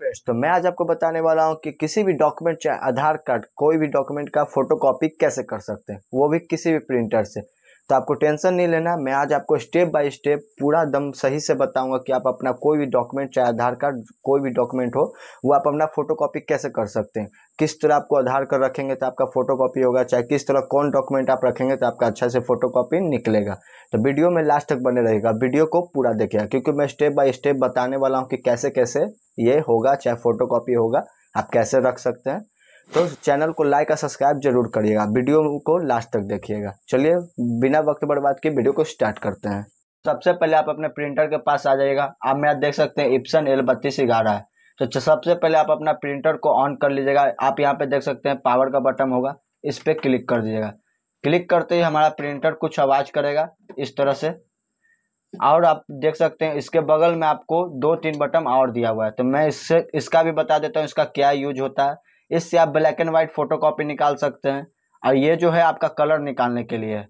friends तो मैं आज आपको बताने वाला हूँ कि किसी भी डॉक्यूमेंट चाहे आधार कार्ड कोई भी डॉक्यूमेंट का फोटोकॉपी कैसे कर सकते हैं वो भी किसी भी प्रिंटर से तो आपको टेंशन नहीं लेना मैं आज आपको स्टेप बाय स्टेप पूरा दम सही से बताऊंगा कि आप अपना कोई भी डॉक्यूमेंट चाहे आधार कार्ड कोई भी डॉक्यूमेंट हो वो आप अपना फोटोकॉपी कैसे कर सकते हैं किस तरह आपको आधार कार्ड रखेंगे तो आपका फोटोकॉपी होगा चाहे किस तरह कौन डॉक्यूमेंट आप रखेंगे तो आपका अच्छा से फोटोकॉपी निकलेगा तो वीडियो में लास्ट तक बने रहेगा वीडियो को पूरा देखेगा क्योंकि मैं स्टेप बाय स्टेप बताने वाला हूँ कि कैसे कैसे ये होगा चाहे फ़ोटो कॉपी होगा आप कैसे रख सकते हैं तो चैनल को लाइक और सब्सक्राइब जरूर करिएगा वीडियो को लास्ट तक देखिएगा चलिए बिना वक्त बर्बाद के वीडियो को स्टार्ट करते हैं सबसे पहले आप अपने प्रिंटर के पास आ जाइएगा आप मेरा देख सकते हैं इप्सन एल बत्तीस ग्यारह है तो सबसे पहले आप अपना प्रिंटर को ऑन कर लीजिएगा आप यहाँ पे देख सकते हैं पावर का बटन होगा इस पर क्लिक कर दीजिएगा क्लिक करते ही हमारा प्रिंटर कुछ आवाज़ करेगा इस तरह से और आप देख सकते हैं इसके बगल में आपको दो तीन बटन और दिया हुआ है तो मैं इससे इसका भी बता देता हूँ इसका क्या यूज होता है इससे आप black and white photo copy निकाल सकते हैं और ये जो है आपका कलर निकालने के लिए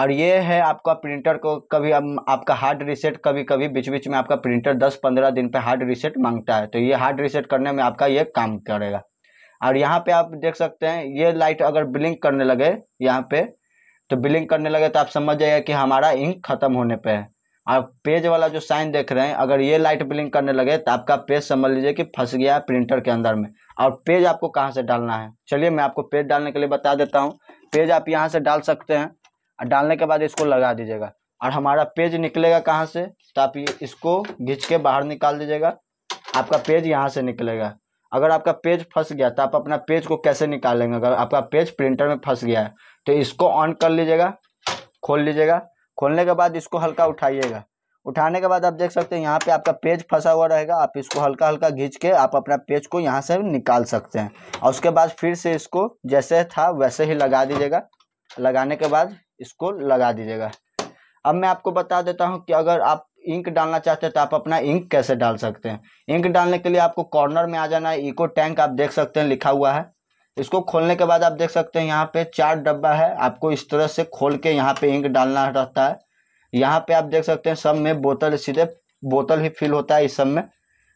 और ये है आपका प्रिंटर को कभी आप, आपका हार्ड रिसेट कभी कभी बीच बीच में आपका प्रिंटर दस पंद्रह दिन पे हार्ड रिसेट मांगता है तो ये हार्ड रिसेट करने में आपका ये काम करेगा और यहाँ पे आप देख सकते हैं ये लाइट अगर ब्लिंक करने लगे यहाँ पे तो ब्लिंक करने लगे तो आप समझ जाएगा कि हमारा इंक ख़त्म होने पर है आप पेज वाला जो साइन देख रहे हैं अगर ये लाइट ब्लिंक करने लगे तो आपका पेज समझ लीजिए कि फंस गया है प्रिंटर के अंदर में और पेज आपको कहाँ से डालना है चलिए मैं आपको पेज डालने के लिए बता देता हूँ पेज आप यहाँ से डाल सकते हैं और डालने के बाद इसको लगा दीजिएगा और हमारा पेज निकलेगा कहाँ से तो आप इसको घिंच के बाहर निकाल दीजिएगा आपका पेज यहाँ से निकलेगा अगर आपका पेज फंस गया तो आप अपना पेज को कैसे निकालेंगे अगर आपका पेज प्रिंटर में फंस गया है तो इसको ऑन कर लीजिएगा खोल लीजिएगा खोलने के बाद इसको हल्का उठाइएगा उठाने के बाद आप देख सकते हैं यहाँ पे आपका पेज फंसा हुआ रहेगा आप इसको हल्का हल्का घींच के आप अपना पेज को यहाँ से निकाल सकते हैं और उसके बाद फिर से इसको जैसे था वैसे ही लगा दीजिएगा लगाने के बाद इसको लगा दीजिएगा अब मैं आपको बता देता हूँ कि अगर आप इंक डालना चाहते हैं तो आप अपना इंक कैसे डाल सकते हैं इंक डालने के लिए आपको कॉर्नर में आ जाना है इको टैंक आप देख सकते हैं लिखा हुआ है इसको खोलने के बाद आप देख सकते हैं यहाँ पे चार डब्बा है आपको इस तरह से खोल के यहाँ पे इंक डालना रहता है यहाँ पे आप देख सकते हैं सब में बोतल सीधे बोतल ही फिल होता है इस सब में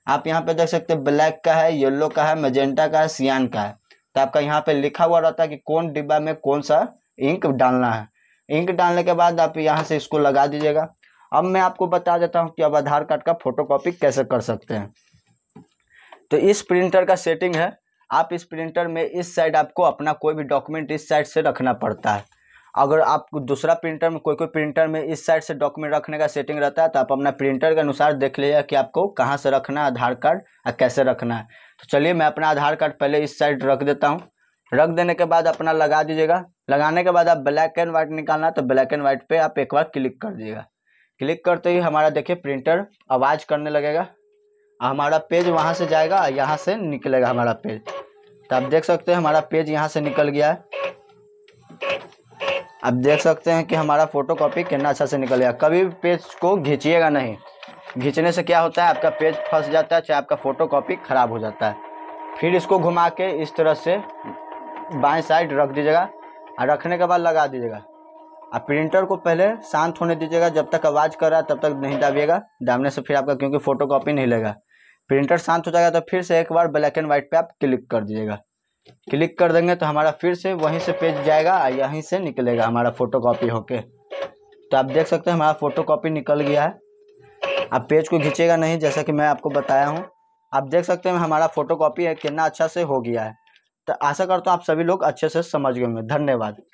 आप यहाँ पे देख सकते हैं ब्लैक का है येलो का है मजेंटा का है सियान का है तो आपका यहाँ पे लिखा हुआ रहता है कि कौन डिब्बा में कौन सा इंक डालना है इंक डालने के बाद आप यहाँ से इसको लगा दीजिएगा अब मैं आपको बता देता हूँ कि अब आधार कार्ड का फोटो कैसे कर सकते हैं तो इस प्रिंटर का सेटिंग है आप इस प्रिंटर में इस साइड आपको अपना कोई भी डॉक्यूमेंट इस साइड से रखना पड़ता है अगर आप दूसरा प्रिंटर में कोई कोई प्रिंटर में इस साइड से डॉक्यूमेंट रखने का सेटिंग रहता है तो आप अपना प्रिंटर के अनुसार देख लीजिएगा कि आपको कहाँ से रखना है आधार कार्ड और कैसे रखना है तो चलिए मैं अपना आधार कार्ड पहले इस साइड रख देता हूँ रख देने के बाद अपना लगा दीजिएगा लगाने के बाद आप ब्लैक एंड वाइट निकालना है तो ब्लैक एंड व्हाइट पर आप एक बार क्लिक कर दीजिएगा क्लिक करते ही हमारा देखिए प्रिंटर आवाज़ करने लगेगा हमारा पेज वहाँ से जाएगा यहाँ से निकलेगा हमारा पेज तो आप देख सकते हैं हमारा पेज यहाँ से निकल गया है आप देख सकते हैं कि हमारा फोटो कॉपी कितना अच्छा से निकल गया कभी भी पेज को घिंचिएगा नहीं घिंचने से क्या होता है आपका पेज फंस जाता है चाहे आपका फ़ोटो कॉपी ख़राब हो जाता है फिर इसको घुमा के इस तरह से बाएं साइड रख दीजिएगा और रखने के बाद लगा दीजिएगा आप प्रिंटर को पहले शांत होने दीजिएगा जब तक आवाज़ कर रहा है तब तक नहीं दाबिएगा दाबने से फिर आपका क्योंकि फ़ोटो कॉपी नहीं लेगा प्रिंटर शांत हो जाएगा तो फिर से एक बार ब्लैक एंड वाइट पे आप क्लिक कर दीजिएगा क्लिक कर देंगे तो हमारा फिर से वहीं से पेज जाएगा यहीं से निकलेगा हमारा फ़ोटो कॉपी होके तो आप देख सकते हैं हमारा फ़ोटो कॉपी निकल गया है आप पेज को खींचेगा नहीं जैसा कि मैं आपको बताया हूँ आप देख सकते हैं हमारा फ़ोटो कॉपी कितना अच्छा से हो गया है तो आशा करता हूँ आप सभी लोग अच्छे से समझ गए होंगे धन्यवाद